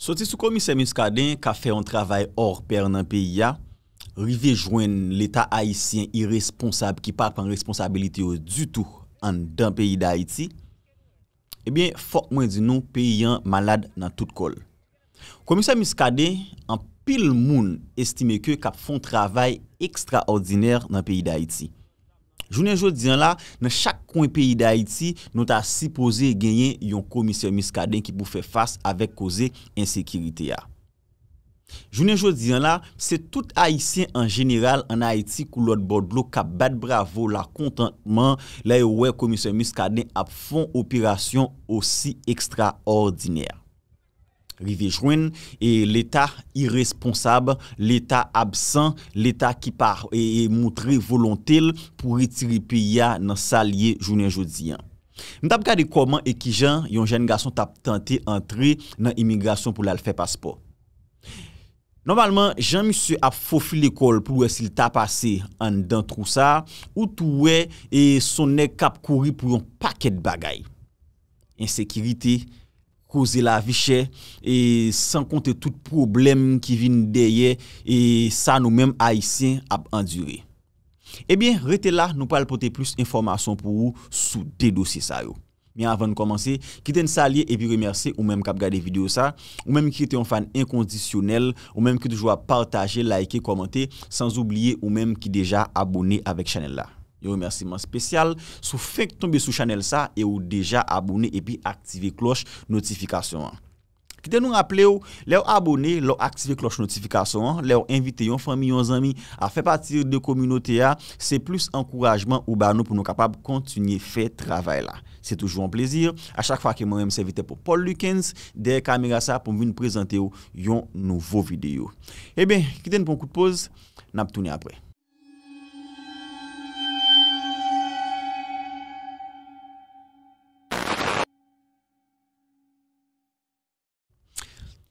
Soti sou komisè miskaden ka fè an travay orper nan peyi ya, rive jwen l'Etat Haitien irresponsab ki part pang responsabilite yo du tou an dan peyi da Haiti, ebyen fok mwen di nou peyi yan malad nan tout kol. Komisè miskaden an pil moun estime ke kap fon travay ekstraordinèr nan peyi da Haiti. Jounen joun diyan la, nan chak kwen peyi da Haiti nou ta sipoze genyen yon komisyon miskaden ki pou fe fase avek koze insekirite ya. Jounen joun diyan la, se tout Haitien an general an Haiti kou lout bodlo ka bat bravo la kontantman la yo wè komisyon miskaden ap fon operasyon osi ekstra ordine ya. Ri vejwen, e leta irresponsab, leta absan, leta ki par e, e moutre volontel pou retiri piya nan salye jounen joudiyan. M tap kade koman ekijan yon jen gason tap tante antre nan imigrasyon pou lal fe paspo. Normalman, jan misyo ap fofi lekol pou wesil tap ase an dan trousa, ou touwe e sonen kap kori pou yon paket bagay. Ensekirite yon. kouze la vichè, e san kontè tout problem ki vin deye, e sa nou menm a isen ap endure. Ebyen, rete la, nou pal pote plus informasyon pou ou sou de dosye sa yo. Myen avan komanse, kiten salye epi remerse ou menm kap gade video sa, ou menm kiten fan inkondisyonel, ou menm ki toujwa partaje, laike, komante, san oubliye ou menm ki deja abone avèk chanel la. Yon remersiman spesyal sou fek tombe sou chanel sa e ou deja abone epi aktive kloche notifikasyon an. Kite nou rappele ou, lè ou abone, lè ou aktive kloche notifikasyon an, lè ou invite yon fami, yon zami a fe patir de kominote ya, se plus ankourajman ou ba nou pou nou kapab kontinye fe travay la. Se toujou an plezir, a chak fa ke mwen mse evite pou Paul Lukens, de kamerasa pou mwen prezante yo yon nouvo video. E ben, kite nou pou mkout pose, nap touni apre.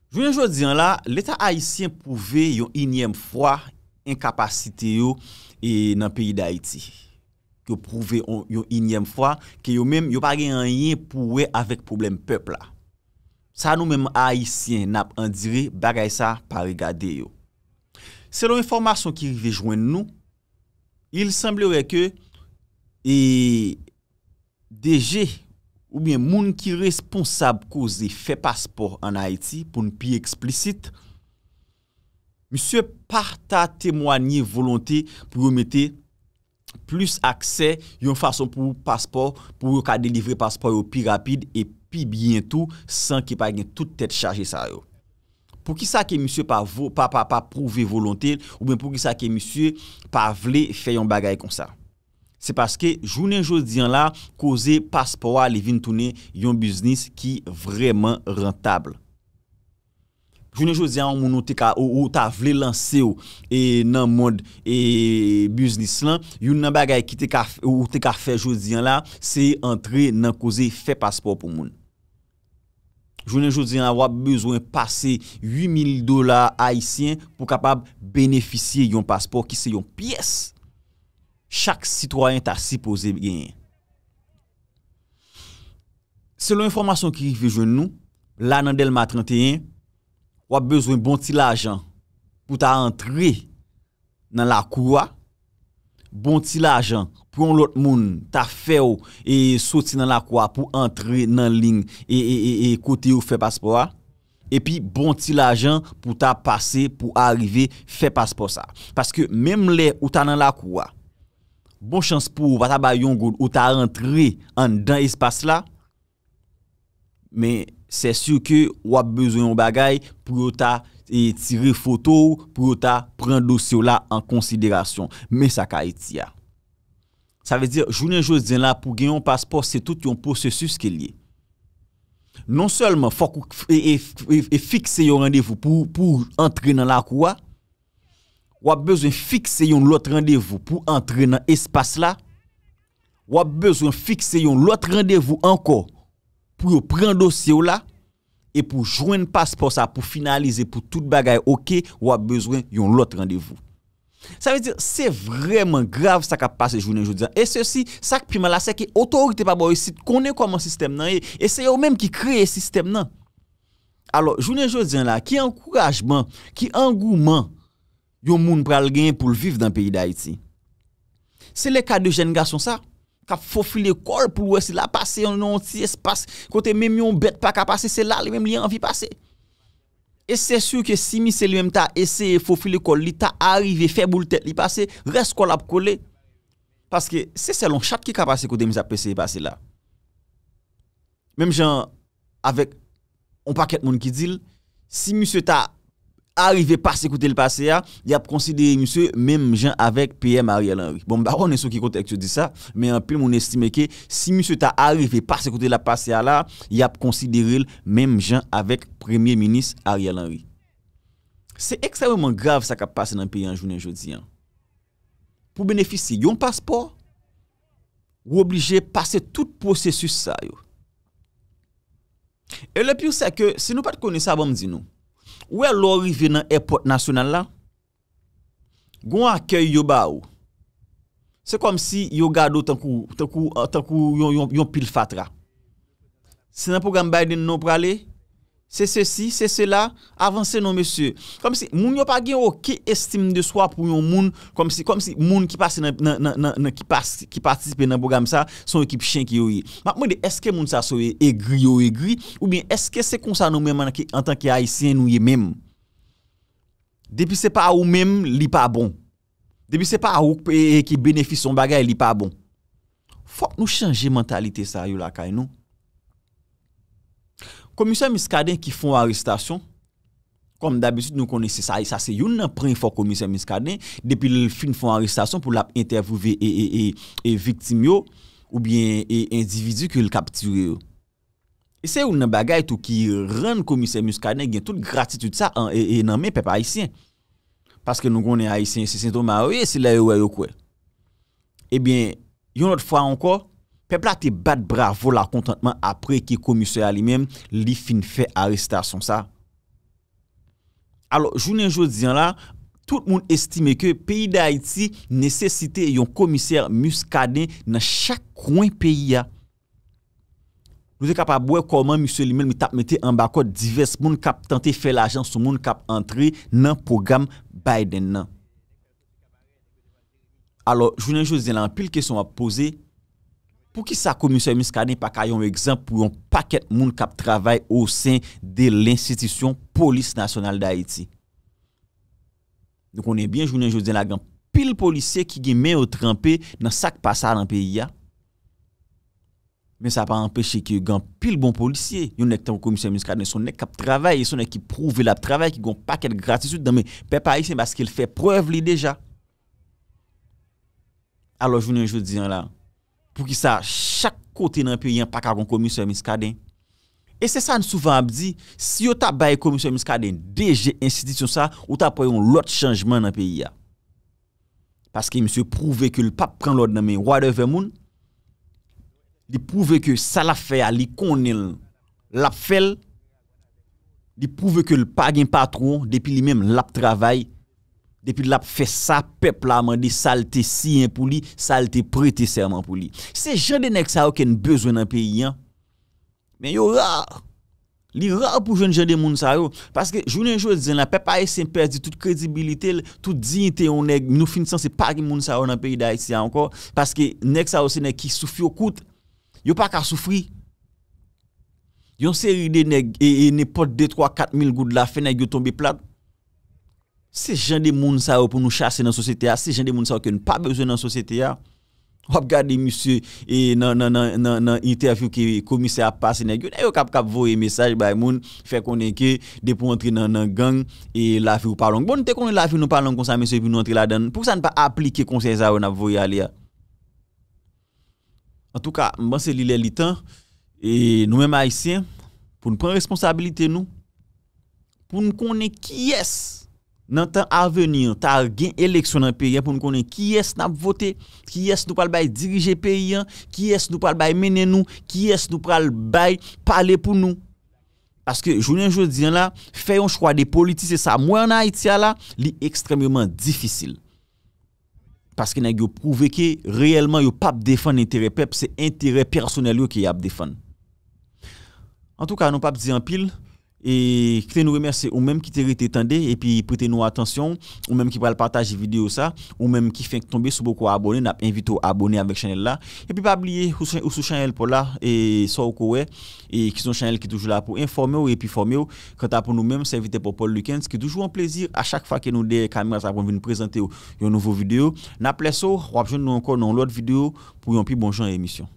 Joun anjou diyan la, l'Etat Haitien pouve yon inyem fwa enkapasite yo e nan peyi d'Haïti. Yon pouve yon inyem fwa, ki yo mèm yon pa gen anyen pouve avèk problem pepl la. Sa nou mèm Haitien nap an dire bagay sa pa rigade yo. Se loun informasyon ki vive jwen nou, il semblè wè ke e deje Ou bien moun ki responsab koze fe paspor an Haiti pou nou pi eksplisit, misye parta temwanyi volonte pou yo mette plus akse yon fason pou yo paspor, pou yo ka delivre paspor yo pi rapide, e pi bientou san ki pa gen tout tete chaje sa yo. Pou ki sa ke misye pa pa pa prouve volonte, ou bien pou ki sa ke misye pa vle fe yon bagay kon sa. Se paske jounen joudiyan la koze paspor wale vin tounen yon biznis ki vreman rentable. Jounen joudiyan an moun nou te ka ou ou ta vle lanse ou e nan mod e biznis lan, yon nan bagay ki te ka ou ou te ka fe joudiyan la, se antre nan koze fe paspor pou moun. Jounen joudiyan wap bezwen pase 8000 dolar aisyen pou kapab beneficye yon paspor ki se yon piyes. chak sitwoyen ta sipoze bi genye. Se loun informasyon ki vi joun nou, la nan del mat 31, wap bezwen bon ti la jan pou bon ta antre nan la kouwa, bon ti la jan pou yon lot moun ta fe ou e soti nan la kouwa pou antre nan ling e kote ou fe paspo a, e pi bon ti la jan pou ta pase pou arive fe paspo sa. Paske menm le ou ta nan la kouwa, Bon chans pou vataba yon goun ou ta rentre an dan espas la Men se sur ke wap bezon yon bagay pou ou ta tire foto ou pou ou ta pren dosyo la an konsiderasyon Men sa ka eti ya Sa ve dir jounen jous diyan la pou genyon paspos se tout yon posesus ke liye Non selman fok ou e fikse yon rendevou pou entre nan la kouwa wap bezwen fikse yon lot randevou pou entre nan espas la, wap bezwen fikse yon lot randevou anko pou yo pren dosye ou la, e pou jwenn pasposa pou finalize pou tout bagay okey, wap bezwen yon lot randevou. Sa vezi, se vremen grav sa ka pase jounen joudian. E se si, sa k pima la, se ki otorite pa bo, e sit konen koman sistem nan, e, e se yo menm ki kreye sistem nan. Alo, jounen joudian la, ki ankourajman, ki angouman, Yon moun pral gen pou l viv dan peyi da iti. Se le ka de jen ga son sa, ka fofile kol pou l wese la pase, yon nonti espase, kote mèm yon bet pa ka pase, se la lè mèm li anvi pase. E se sur ke si mi se lèm ta, ese fofile kol li ta arrive, febou l tèt li pase, res kol ap kole. Paske se se lon chat ki ka pase kote mèm ap pase la. Mèm jan, avèk, on pa ket moun ki dil, si mi se ta, arive pas ekoute l'pase a, yap konsidere msè mèm jen avèk PM Ariel Henry. Bon, ba, ou nè sou ki kontek yo di sa, mè anpè moun estime ke, si msè ta arive pas ekoute l'pase a la, yap konsidere msè mèm jen avèk Premier Minist Ariel Henry. Se ekstreman grav sa ka pase nan pèy anjoun anjoun diyan. Pou benefisi yon paspor, ou oblije pase tout prosesus sa yo. E le pyr sa ke, se nou pat kone sa, a bom di nou, Ouè e lò rive nan airport nasyonal la Gon akèy yo ba ou Se kom si yo gado tan kou Tan kou yon pil fatra Se nan pou gam bay din nou prale Se se si, se se la, avanse nou mese. Kom si moun yo pa gen ou ki estime de swa pou yon moun, kom si moun ki patispe nan program sa, son ekip chen ki yo ye. Ma moun de eske moun sa sou e e gri yo e gri, ou bien eske se konsa nou men man an ki an tanki haisyen nou ye menm. Depi se pa ou menm, li pa bon. Depi se pa ou ki benefis son bagay, li pa bon. Fok nou chanje mentalite sa yo la kay nou. Komisyen miskaden ki fon aristasyon, kom dabisit nou konen se sa, se yon nan pren fok komisyen miskaden, depi lè fin fon aristasyon pou lè ap entervouve e viktim yo, ou bien e individu ki lè kaptyri yo. E se yon nan bagay tou ki ren komisyen miskaden, gen tout gratitud sa, e nan men pep haisyen. Paske nou konen haisyen se sentouman, e si lè yon wè yon kwe. E bien, yon not fwa anko, Pepla te bat bra vol akontantman apre ki komisyè alimèm li fin fè aristasyon sa. Alò, jounen jò diyan la, tout moun estime ke peyi da iti nesesite yon komisyè muskaden nan chak kwen peyi ya. Nou de kap abouè koman, misyè alimèm, mi tap mette an bakot divers moun kap tante fè la jansou moun kap antre nan pougam Biden nan. Alò, jounen jò diyan la, an pil kesyon ap pose... pou ki sa komisyon miskaden pa ka yon ekzamp pou yon paket moun kap travay ou sen de l'institisyon polis nasyonal da iti. Nou konen bien, jounen joudien la, gan pil polisye ki gen men ou trempi nan sak pasa lan peyi ya. Men sa pa anpeche ki yon gan pil bon polisye, yon nek tan komisyon miskaden, son nek kap travay, son nek ki prouve lap travay, ki gon paket gratisout dan men pepa isen baske l fè prev li deja. Alo jounen joudien la, pou ki sa chak kote nan peyi an pak akon komisyon miska den. E se sa an souvan ap di, si yo ta bay komisyon miska den deje insidit sou sa, yo ta payon lot chanjman nan peyi ya. Paske mi se prouve ke l pap pran lot nan men wadeve moun, di prouve ke sa la fey a li konel la fel, di prouve ke l pagin patrou depi li men lap travay, Depi la fe sa pep la mandi salte siyen pou li, salte prete serman pou li. Se jende nek sa yo ken bezwen nan peyi yan, men yo rar. Li rar pou jende jende moun sa yo. Paske jounen jou e diyen la, pep a e sen perdi tout kredibilite, tout djignite yon neg. Nou fin san se pa ki moun sa yo nan peyi da e siyan anko. Paske nek sa yo se nek ki soufyo kout. Yo pa ka soufri. Yon se ride nek e, e ne pot 2, 3, 4 mil gout la fe nek yo tombe plat. Se jen de moun sa ou pou nou chase nan sosete ya, se jen de moun sa ou ke nou pa bezo nan sosete ya, hop gade monsi e nan, nan, nan, nan, nan, nan interviw ki komise a pase nek, yo na yo kap kap vouye mesaj bay moun, fe konen ke, depo antre nan gang, e la fi ou parlon. Bon, te konen la fi nou parlon konsa monsi, pou nou antre la dan, pou sa nou pa aplike konsen sa ou nan vouye a li ya. An tou ka, mban se li le li tan, e nou men ma isen, pou nou pren responsabilite nou, pou nou konen ki yes! Nan tan aveni an, ta gen eleksyon nan peri an pou nou konen ki es nan voten, ki es nou pral bay dirije peri an, ki es nou pral bay menen nou, ki es nou pral bay pale pou nou. Paske jounen jounen diyan la, fèyon chkwa de politi, se sa mwen an a iti a la, li ekstremlyman difisil. Paske nan yo prouve ke, reyelman yo pap defan entere pep, se entere personel yo ki ap defan. An tou ka nou pap diyan pil, E ki te nou remerse ou menm ki te rite tende e pi prete nou atensyon ou menm ki pral pataj videyo sa ou menm ki fenk tombe sou boko abone na invite ou abone avek chanel la e pi pa bliye ou sou chanel pou la e so ou kowe e ki son chanel ki toujou la pou informe ou e pi forme ou kanta pou nou menm se invite pou Paul Lukens ki toujou an plezir a chak fa ke nou de kameraz apon vi nou prezante ou yon nouvo videyo na pleso wap joun nou anko nan lout videyo pou yon pi bonjou an e emisyon